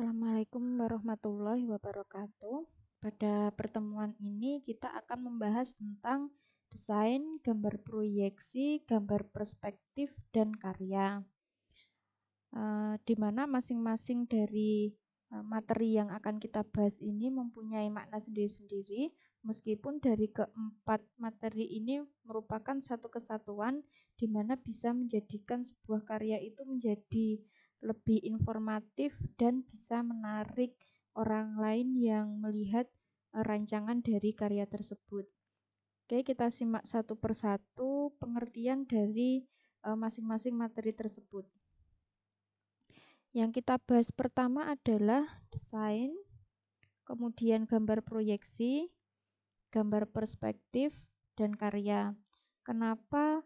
Assalamualaikum warahmatullahi wabarakatuh. Pada pertemuan ini kita akan membahas tentang desain, gambar proyeksi, gambar perspektif, dan karya. E, di mana masing-masing dari eh, materi yang akan kita bahas ini mempunyai makna sendiri-sendiri, meskipun dari keempat materi ini merupakan satu kesatuan di mana bisa menjadikan sebuah karya itu menjadi lebih informatif dan bisa menarik orang lain yang melihat eh, rancangan dari karya tersebut. Oke, kita simak satu persatu pengertian dari eh, masing-masing materi tersebut. Yang kita bahas pertama adalah desain, kemudian gambar proyeksi, gambar perspektif, dan karya. Kenapa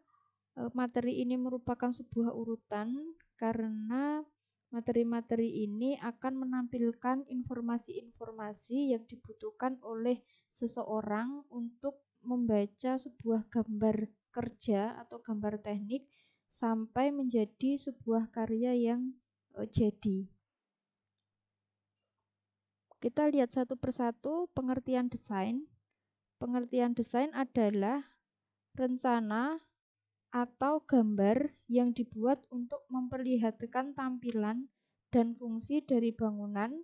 eh, materi ini merupakan sebuah urutan? karena materi-materi ini akan menampilkan informasi-informasi yang dibutuhkan oleh seseorang untuk membaca sebuah gambar kerja atau gambar teknik sampai menjadi sebuah karya yang e, jadi. Kita lihat satu persatu pengertian desain. Pengertian desain adalah rencana atau gambar yang dibuat untuk memperlihatkan tampilan dan fungsi dari bangunan,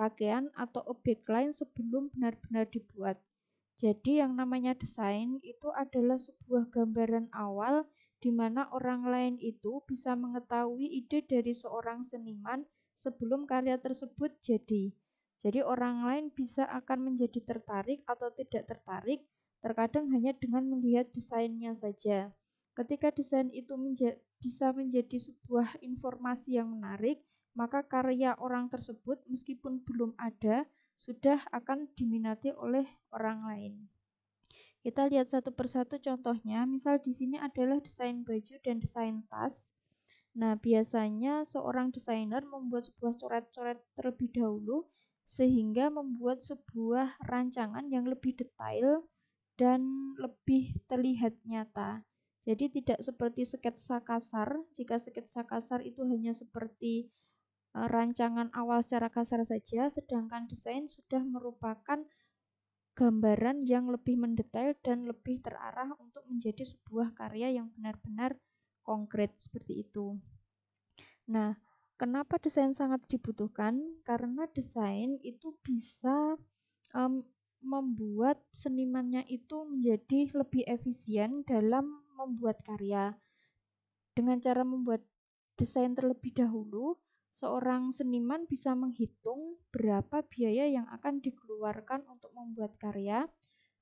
pakaian, atau objek lain sebelum benar-benar dibuat. Jadi yang namanya desain itu adalah sebuah gambaran awal di mana orang lain itu bisa mengetahui ide dari seorang seniman sebelum karya tersebut jadi. Jadi orang lain bisa akan menjadi tertarik atau tidak tertarik, terkadang hanya dengan melihat desainnya saja. Ketika desain itu menja bisa menjadi sebuah informasi yang menarik, maka karya orang tersebut meskipun belum ada, sudah akan diminati oleh orang lain. Kita lihat satu persatu contohnya. Misal di sini adalah desain baju dan desain tas. Nah, biasanya seorang desainer membuat sebuah coret-coret terlebih dahulu sehingga membuat sebuah rancangan yang lebih detail dan lebih terlihat nyata. Jadi tidak seperti sketsa kasar. Jika sketsa kasar itu hanya seperti e, rancangan awal secara kasar saja, sedangkan desain sudah merupakan gambaran yang lebih mendetail dan lebih terarah untuk menjadi sebuah karya yang benar-benar konkret seperti itu. Nah, kenapa desain sangat dibutuhkan? Karena desain itu bisa um, membuat senimannya itu menjadi lebih efisien dalam membuat karya. Dengan cara membuat desain terlebih dahulu, seorang seniman bisa menghitung berapa biaya yang akan dikeluarkan untuk membuat karya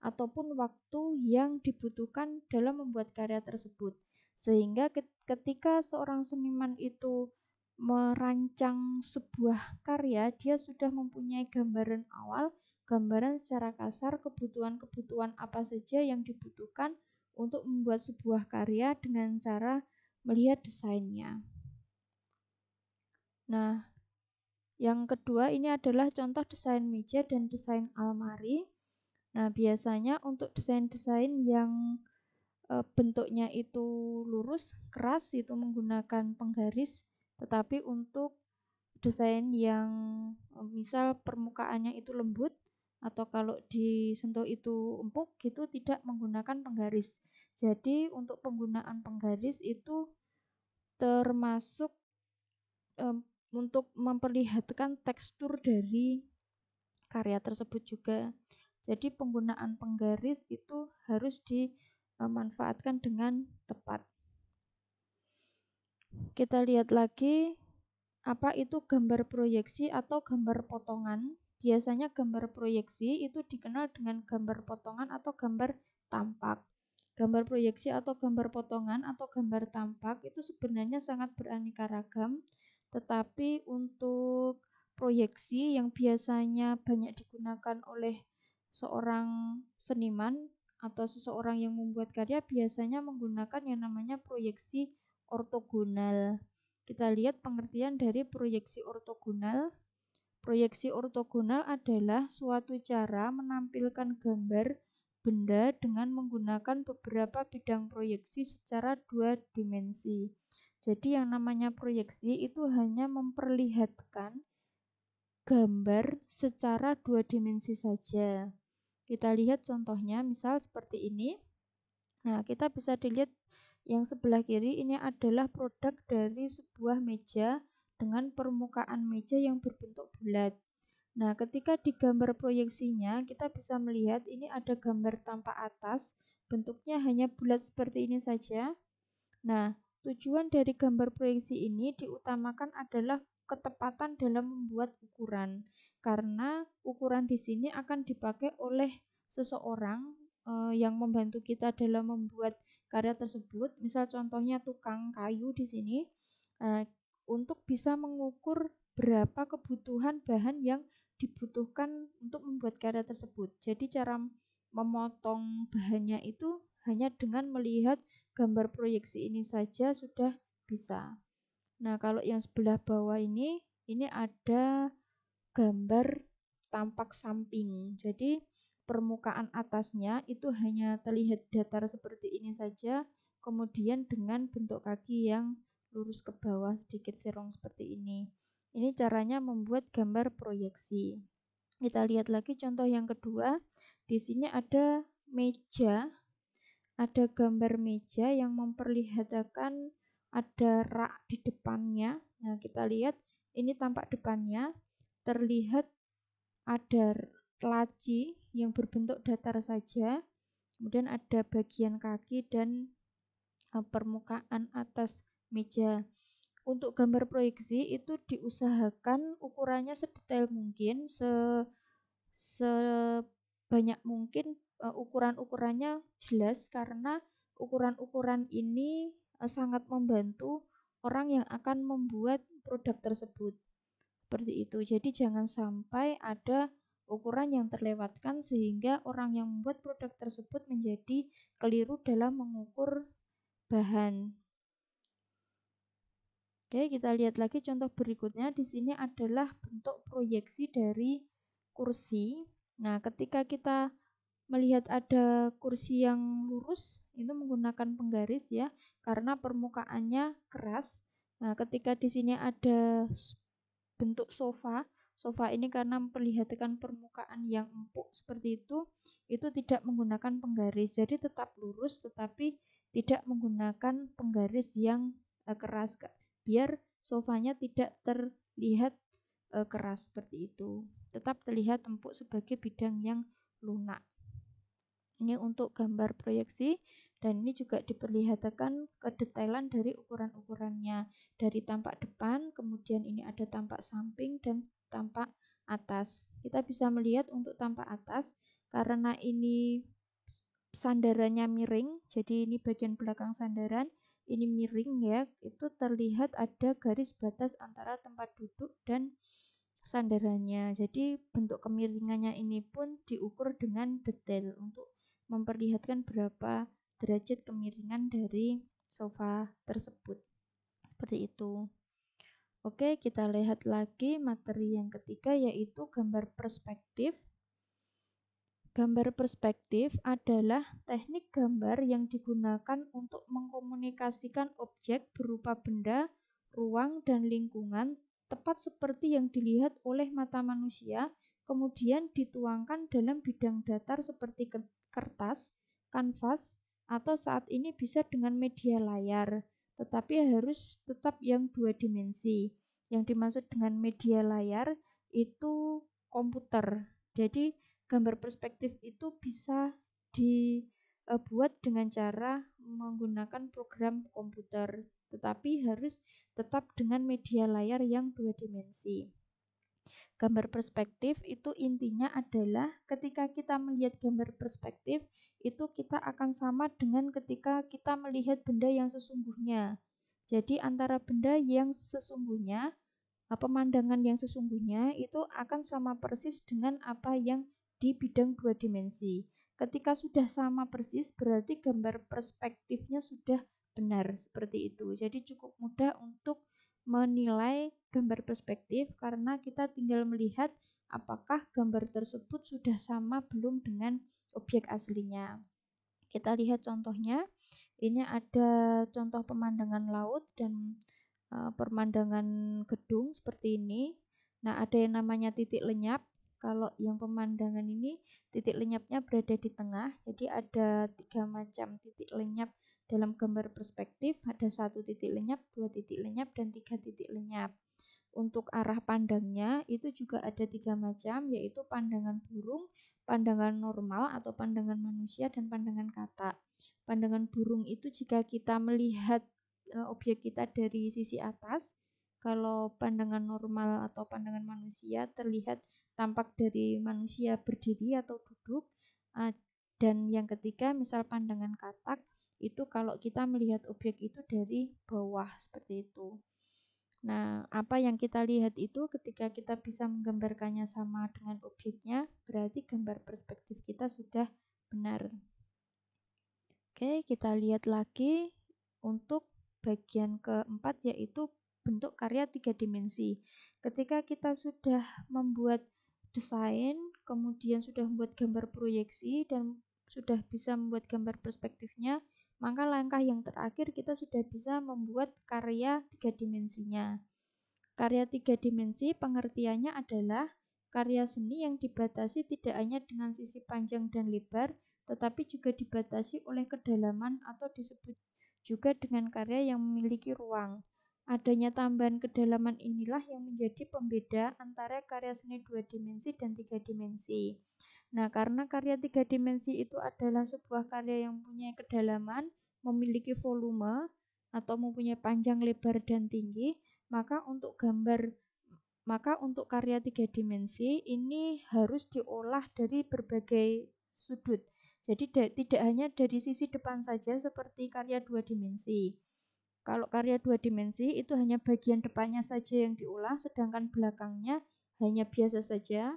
ataupun waktu yang dibutuhkan dalam membuat karya tersebut. Sehingga ketika seorang seniman itu merancang sebuah karya, dia sudah mempunyai gambaran awal, gambaran secara kasar kebutuhan-kebutuhan apa saja yang dibutuhkan untuk membuat sebuah karya dengan cara melihat desainnya. Nah, yang kedua ini adalah contoh desain meja dan desain almari. Nah, biasanya untuk desain-desain yang e, bentuknya itu lurus, keras itu menggunakan penggaris, tetapi untuk desain yang eh, misal permukaannya itu lembut atau kalau disentuh itu empuk gitu tidak menggunakan penggaris. Jadi untuk penggunaan penggaris itu termasuk um, untuk memperlihatkan tekstur dari karya tersebut juga. Jadi penggunaan penggaris itu harus dimanfaatkan dengan tepat. Kita lihat lagi apa itu gambar proyeksi atau gambar potongan Biasanya gambar proyeksi itu dikenal dengan gambar potongan atau gambar tampak. Gambar proyeksi atau gambar potongan atau gambar tampak itu sebenarnya sangat beraneka ragam, tetapi untuk proyeksi yang biasanya banyak digunakan oleh seorang seniman atau seseorang yang membuat karya biasanya menggunakan yang namanya proyeksi ortogonal. Kita lihat pengertian dari proyeksi ortogonal Proyeksi ortogonal adalah suatu cara menampilkan gambar benda dengan menggunakan beberapa bidang proyeksi secara dua dimensi. Jadi yang namanya proyeksi itu hanya memperlihatkan gambar secara dua dimensi saja. Kita lihat contohnya misal seperti ini. Nah, kita bisa dilihat yang sebelah kiri ini adalah produk dari sebuah meja dengan permukaan meja yang berbentuk bulat. Nah, ketika digambar proyeksinya, kita bisa melihat ini ada gambar tanpa atas, bentuknya hanya bulat seperti ini saja. Nah, tujuan dari gambar proyeksi ini diutamakan adalah ketepatan dalam membuat ukuran, karena ukuran di sini akan dipakai oleh seseorang eh, yang membantu kita dalam membuat karya tersebut. Misal contohnya tukang kayu di sini, eh, untuk bisa mengukur berapa kebutuhan bahan yang dibutuhkan untuk membuat karya tersebut. Jadi cara memotong bahannya itu hanya dengan melihat gambar proyeksi ini saja sudah bisa. Nah, kalau yang sebelah bawah ini ini ada gambar tampak samping. Jadi permukaan atasnya itu hanya terlihat datar seperti ini saja, kemudian dengan bentuk kaki yang lurus ke bawah sedikit serong seperti ini. Ini caranya membuat gambar proyeksi. Kita lihat lagi contoh yang kedua. Di sini ada meja, ada gambar meja yang memperlihatkan ada rak di depannya. Nah, kita lihat ini tampak depannya terlihat ada laci yang berbentuk datar saja. Kemudian ada bagian kaki dan eh, permukaan atas meja. Untuk gambar proyeksi itu diusahakan ukurannya sedetail mungkin, se sebanyak mungkin uh, ukuran-ukurannya jelas karena ukuran-ukuran ini uh, sangat membantu orang yang akan membuat produk tersebut. Seperti itu. Jadi jangan sampai ada ukuran yang terlewatkan sehingga orang yang membuat produk tersebut menjadi keliru dalam mengukur bahan Oke, kita lihat lagi contoh berikutnya. Di sini adalah bentuk proyeksi dari kursi. Nah, ketika kita melihat ada kursi yang lurus, itu menggunakan penggaris ya, karena permukaannya keras. Nah, ketika di sini ada bentuk sofa, sofa ini karena memperlihatkan permukaan yang empuk seperti itu, itu tidak menggunakan penggaris. Jadi tetap lurus, tetapi tidak menggunakan penggaris yang eh, keras, biar sofanya tidak terlihat e, keras seperti itu. Tetap terlihat empuk sebagai bidang yang lunak. Ini untuk gambar proyeksi dan ini juga diperlihatkan kedetailan dari ukuran-ukurannya. Dari tampak depan, kemudian ini ada tampak samping dan tampak atas. Kita bisa melihat untuk tampak atas karena ini sandarannya miring, jadi ini bagian belakang sandaran ini miring ya, itu terlihat ada garis batas antara tempat duduk dan sandarannya. Jadi bentuk kemiringannya ini pun diukur dengan detail untuk memperlihatkan berapa derajat kemiringan dari sofa tersebut. Seperti itu. Oke, kita lihat lagi materi yang ketiga yaitu gambar perspektif. Gambar perspektif adalah teknik gambar yang digunakan untuk mengkomunikasikan objek berupa benda, ruang, dan lingkungan tepat seperti yang dilihat oleh mata manusia, kemudian dituangkan dalam bidang datar seperti kertas, kanvas, atau saat ini bisa dengan media layar, tetapi harus tetap yang dua dimensi. Yang dimaksud dengan media layar itu komputer. Jadi, gambar perspektif itu bisa dibuat dengan cara menggunakan program komputer, tetapi harus tetap dengan media layar yang dua dimensi. Gambar perspektif itu intinya adalah ketika kita melihat gambar perspektif, itu kita akan sama dengan ketika kita melihat benda yang sesungguhnya. Jadi antara benda yang sesungguhnya, eh, pemandangan yang sesungguhnya itu akan sama persis dengan apa yang di bidang dua dimensi. Ketika sudah sama persis, berarti gambar perspektifnya sudah benar seperti itu. Jadi cukup mudah untuk menilai gambar perspektif karena kita tinggal melihat apakah gambar tersebut sudah sama belum dengan objek aslinya. Kita lihat contohnya. Ini ada contoh pemandangan laut dan uh, pemandangan gedung seperti ini. Nah, ada yang namanya titik lenyap. Kalau yang pemandangan ini titik lenyapnya berada di tengah, jadi ada tiga macam titik lenyap dalam gambar perspektif, ada satu titik lenyap, dua titik lenyap, dan tiga titik lenyap. Untuk arah pandangnya itu juga ada tiga macam, yaitu pandangan burung, pandangan normal atau pandangan manusia, dan pandangan kata. Pandangan burung itu jika kita melihat e, objek kita dari sisi atas, kalau pandangan normal atau pandangan manusia terlihat tampak dari manusia berdiri atau duduk dan yang ketiga misal pandangan katak itu kalau kita melihat objek itu dari bawah seperti itu nah apa yang kita lihat itu ketika kita bisa menggambarkannya sama dengan objeknya berarti gambar perspektif kita sudah benar oke kita lihat lagi untuk bagian keempat yaitu bentuk karya tiga dimensi. Ketika kita sudah membuat desain, kemudian sudah membuat gambar proyeksi dan sudah bisa membuat gambar perspektifnya, maka langkah yang terakhir kita sudah bisa membuat karya tiga dimensinya. Karya tiga dimensi pengertiannya adalah karya seni yang dibatasi tidak hanya dengan sisi panjang dan lebar, tetapi juga dibatasi oleh kedalaman atau disebut juga dengan karya yang memiliki ruang. Adanya tambahan kedalaman inilah yang menjadi pembeda antara karya seni dua dimensi dan tiga dimensi. Nah, karena karya tiga dimensi itu adalah sebuah karya yang punya kedalaman, memiliki volume, atau mempunyai panjang, lebar, dan tinggi, maka untuk gambar maka untuk karya tiga dimensi ini harus diolah dari berbagai sudut. Jadi tidak hanya dari sisi depan saja seperti karya dua dimensi, kalau karya dua dimensi itu hanya bagian depannya saja yang diolah, sedangkan belakangnya hanya biasa saja.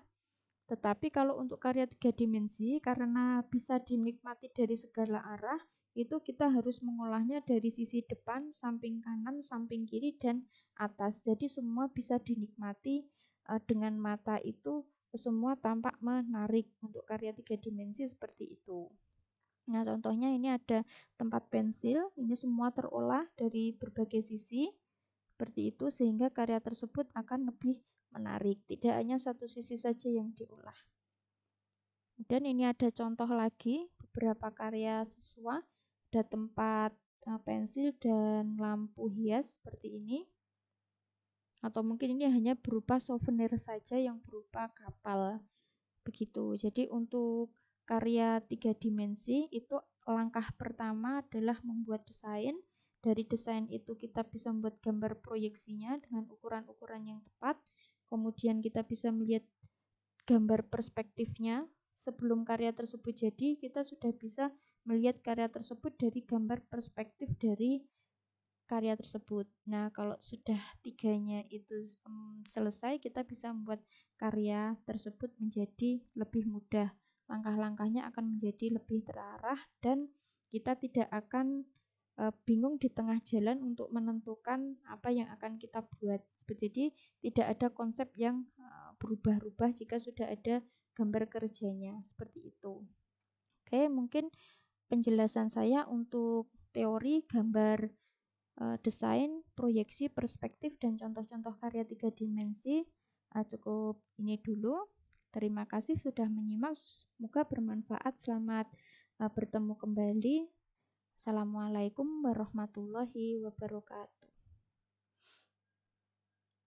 Tetapi kalau untuk karya tiga dimensi, karena bisa dinikmati dari segala arah, itu kita harus mengolahnya dari sisi depan, samping kanan, samping kiri, dan atas. Jadi semua bisa dinikmati e, dengan mata itu semua tampak menarik untuk karya tiga dimensi seperti itu. Nah, contohnya ini ada tempat pensil, ini semua terolah dari berbagai sisi seperti itu sehingga karya tersebut akan lebih menarik, tidak hanya satu sisi saja yang diolah. Dan ini ada contoh lagi beberapa karya siswa, ada tempat e, pensil dan lampu hias seperti ini. Atau mungkin ini hanya berupa souvenir saja yang berupa kapal. Begitu. Jadi untuk karya tiga dimensi itu langkah pertama adalah membuat desain dari desain itu kita bisa membuat gambar proyeksinya dengan ukuran-ukuran yang tepat kemudian kita bisa melihat gambar perspektifnya sebelum karya tersebut jadi kita sudah bisa melihat karya tersebut dari gambar perspektif dari karya tersebut. Nah, kalau sudah tiganya itu mm, selesai, kita bisa membuat karya tersebut menjadi lebih mudah langkah-langkahnya akan menjadi lebih terarah dan kita tidak akan e, bingung di tengah jalan untuk menentukan apa yang akan kita buat. Jadi tidak ada konsep yang eh, berubah-ubah jika sudah ada gambar kerjanya seperti itu. Oke, mungkin penjelasan saya untuk teori gambar e, desain, proyeksi, perspektif dan contoh-contoh karya tiga dimensi cukup ini dulu. Terima kasih sudah menyimak. Semoga bermanfaat. Selamat eh, bertemu kembali. Assalamualaikum warahmatullahi wabarakatuh.